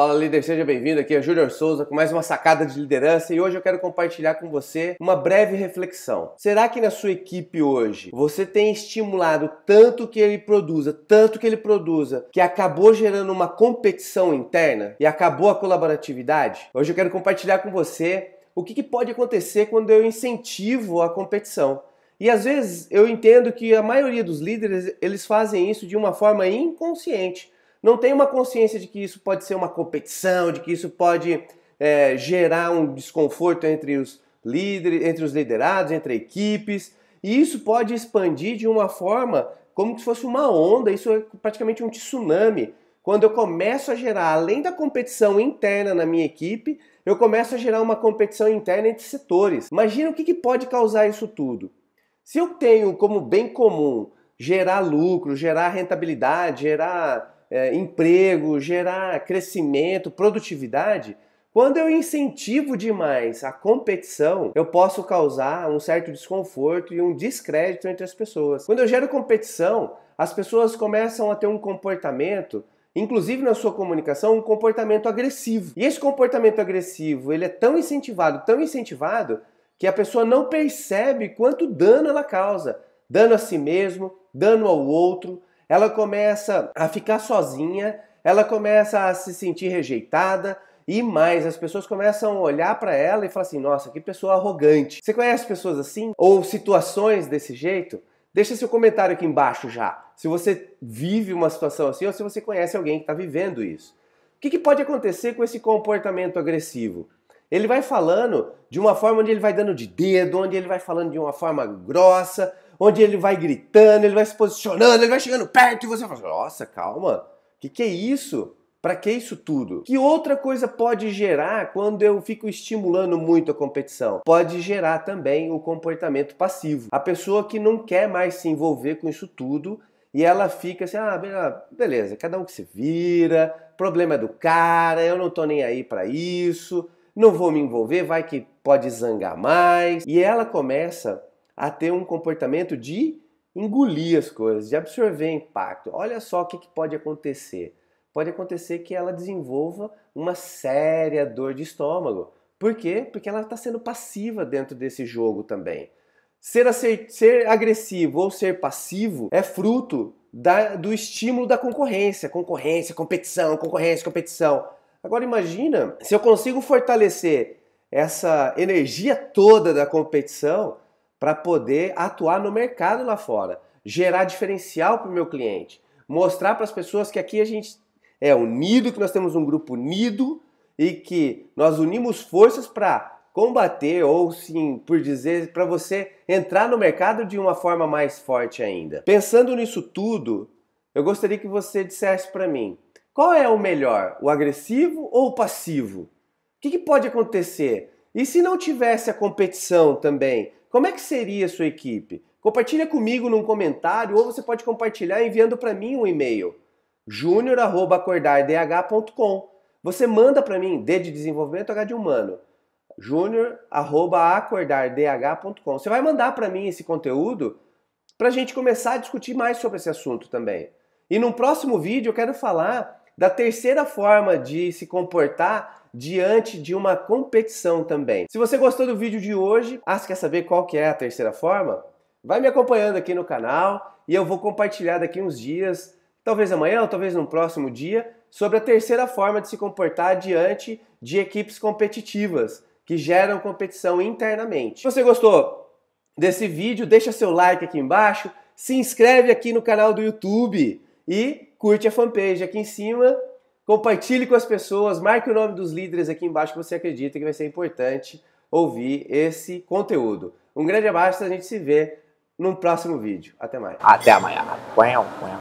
Fala líder, seja bem-vindo. Aqui é Júnior Souza com mais uma sacada de liderança e hoje eu quero compartilhar com você uma breve reflexão. Será que na sua equipe hoje você tem estimulado tanto que ele produza, tanto que ele produza, que acabou gerando uma competição interna e acabou a colaboratividade? Hoje eu quero compartilhar com você o que, que pode acontecer quando eu incentivo a competição. E às vezes eu entendo que a maioria dos líderes eles fazem isso de uma forma inconsciente não tem uma consciência de que isso pode ser uma competição, de que isso pode é, gerar um desconforto entre os líderes, entre os liderados, entre equipes. E isso pode expandir de uma forma como se fosse uma onda, isso é praticamente um tsunami. Quando eu começo a gerar, além da competição interna na minha equipe, eu começo a gerar uma competição interna entre setores. Imagina o que, que pode causar isso tudo. Se eu tenho como bem comum gerar lucro, gerar rentabilidade, gerar é, emprego, gerar crescimento, produtividade, quando eu incentivo demais a competição, eu posso causar um certo desconforto e um descrédito entre as pessoas. Quando eu gero competição, as pessoas começam a ter um comportamento, inclusive na sua comunicação, um comportamento agressivo. E esse comportamento agressivo, ele é tão incentivado, tão incentivado, que a pessoa não percebe quanto dano ela causa, dano a si mesmo, dano ao outro, ela começa a ficar sozinha, ela começa a se sentir rejeitada, e mais, as pessoas começam a olhar para ela e falar assim: nossa, que pessoa arrogante. Você conhece pessoas assim? Ou situações desse jeito? Deixa seu comentário aqui embaixo já. Se você vive uma situação assim ou se você conhece alguém que está vivendo isso. O que, que, pode acontecer com esse comportamento agressivo? Ele vai falando de uma forma onde ele vai dando de dedo, onde ele vai falando de uma forma grossa, onde ele vai gritando, ele vai se posicionando, ele vai chegando perto e você fala: nossa, calma, o que, que é isso? Para que isso tudo? Que outra coisa pode gerar quando eu fico estimulando muito a competição? Pode gerar também o comportamento passivo. A pessoa que não quer mais se envolver com isso tudo e ela fica assim: ah, beleza, cada um que se vira, problema é do cara, eu não tô nem aí para isso, não vou me envolver, vai que pode zangar mais. E ela começa a ter um comportamento de engolir as coisas, de absorver impacto. Olha só o que, que pode acontecer. Pode acontecer que ela desenvolva uma séria dor de estômago. Por quê? Porque ela está sendo passiva dentro desse jogo também. Ser, ser agressivo ou ser passivo é fruto da, do estímulo da concorrência. Concorrência, competição, concorrência, competição. Agora imagina se eu consigo fortalecer essa energia toda da competição para poder atuar no mercado lá fora, gerar diferencial para o meu cliente, mostrar para as pessoas que aqui a gente é unido, que nós temos um grupo unido e que nós unimos forças para combater ou sim, por dizer, para você entrar no mercado de uma forma mais forte ainda. Pensando nisso tudo, eu gostaria que você dissesse para mim, qual é o melhor, o agressivo ou o passivo? O que, que pode acontecer e se não tivesse a competição também, como é que seria a sua equipe? Compartilha comigo num comentário ou você pode compartilhar enviando para mim um e-mail junior@acordardh.com. Você manda para mim D de desenvolvimento, H de humano. junior@acordardh.com. Você vai mandar para mim esse conteúdo para a gente começar a discutir mais sobre esse assunto também. E no próximo vídeo eu quero falar da terceira forma de se comportar diante de uma competição também. Se você gostou do vídeo de hoje, ah, quer saber qual que é a terceira forma? Vai me acompanhando aqui no canal e eu vou compartilhar daqui uns dias, talvez amanhã ou talvez no próximo dia, sobre a terceira forma de se comportar diante de equipes competitivas que geram competição internamente. Se você gostou desse vídeo, deixa seu like aqui embaixo, se inscreve aqui no canal do YouTube e curte a fanpage aqui em cima Compartilhe com as pessoas, marque o nome dos líderes aqui embaixo que você acredita que vai ser importante ouvir esse conteúdo. Um grande abraço, a gente se vê num próximo vídeo. Até mais. Até amanhã.